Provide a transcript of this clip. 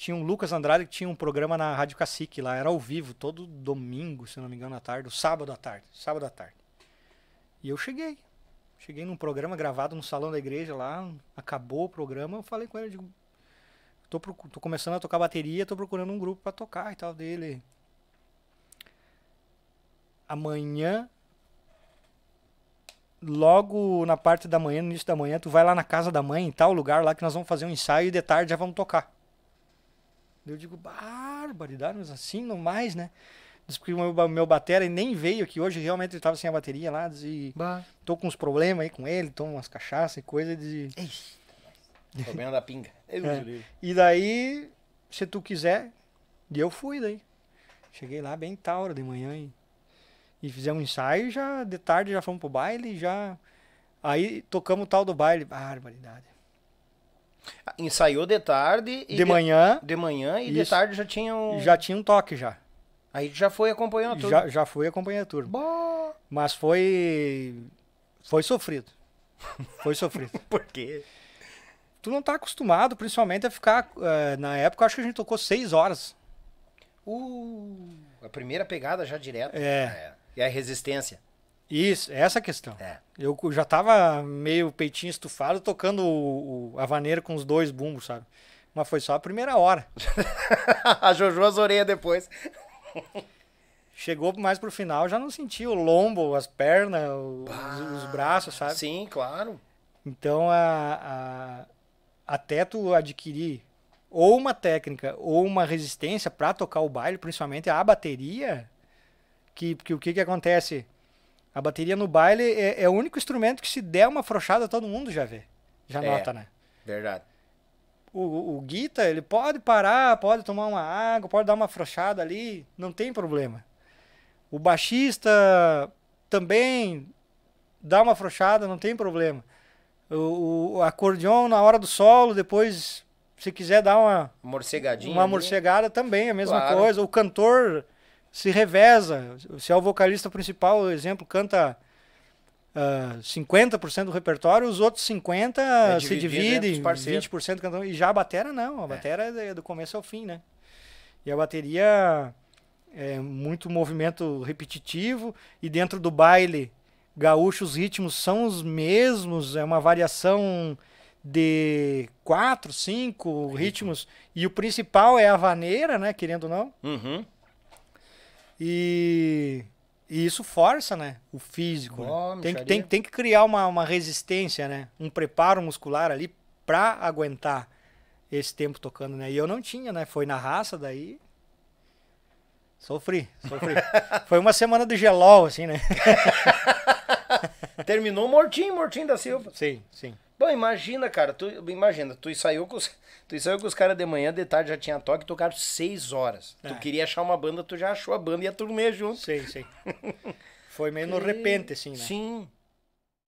Tinha um Lucas Andrade que tinha um programa na Rádio Cacique lá, era ao vivo, todo domingo, se não me engano, à tarde, sábado à tarde, sábado à tarde. E eu cheguei. Cheguei num programa gravado no salão da igreja lá, acabou o programa, eu falei com ele, digo, tô, tô começando a tocar bateria, tô procurando um grupo para tocar e tal dele. Amanhã logo na parte da manhã, no início da manhã, tu vai lá na casa da mãe, em tal lugar lá que nós vamos fazer um ensaio e de tarde já vamos tocar. Eu digo, barbaridade, mas assim não mais, né? Descobri o meu, meu batera e nem veio, que hoje realmente ele estava sem a bateria lá, e tô com uns problemas aí com ele, tomo umas cachaças e coisa de. Problema da pinga. É. eu É. E daí, se tu quiser, e eu fui daí. Cheguei lá bem tal de manhã e, e fizemos um ensaio, já de tarde já fomos pro baile, já. Aí tocamos o tal do baile. Barbaridade. Ensaiou de tarde. de, manhã. De, de manhã e isso. de tarde já tinha um... Já tinha um toque já. Aí já foi acompanhando a turma. Já, já foi acompanhando a turma. Bah. Mas foi... Foi sofrido. Foi sofrido. Por quê? Tu não tá acostumado, principalmente, a ficar... Uh, na época, acho que a gente tocou seis horas. Uh, a primeira pegada já direto. É. é. E a resistência. Isso, é essa a questão. É. Eu já tava meio peitinho estufado tocando o, o, a vaneira com os dois bumbos, sabe? Mas foi só a primeira hora. a Jojo as orelhas depois. Chegou mais pro final, já não senti o lombo, as pernas, os, os, braços, sabe? Sim, claro. Então, a, a, até tu adquirir ou uma técnica ou uma resistência para tocar o baile, principalmente a bateria, que, que o que, que acontece? A bateria no baile é, é, o único instrumento que se der uma frouxada, todo mundo já vê. Já é, nota, né? Verdade. O, o guitar ele pode parar, pode tomar uma água, pode dar uma frouxada ali, não tem problema. O baixista também dá uma frouxada, não tem problema. O, o acordeon na hora do solo, depois, se quiser dar uma... Morcegadinha. Uma morcegada também, a mesma claro. coisa. O cantor se reveza. Se é o vocalista principal, por exemplo, canta uh, ah, 50% do repertório, os outros 50% é, se dividem, 20% cantam. E já a batera não, a é. batera é, é do começo ao fim, né? E a bateria é muito movimento repetitivo e dentro do baile gaúcho os ritmos são os mesmos, é uma variação de quatro, cinco ritmos e o principal é a vaneira, né, querendo ou não. Uhum. E, e isso força, né? O físico. né? tem, que, tem, tem que criar uma, uma resistência, né? Um preparo muscular ali para aguentar esse tempo tocando, né? E eu não tinha, né? Foi na raça, daí. Sofri, sofri. Foi uma semana de gelol, assim, né? Terminou mortinho, mortinho da Silva. Sim, sim. Bom, imagina, cara, tu imagina, tu saiu com os, tu saiu com os caras de manhã, de tarde já tinha toque, tocaram seis horas. É. Tu queria achar uma banda, tu já achou a banda e a turmer junto. Sei, sei. Foi meio que... no repente, assim, né? Sim.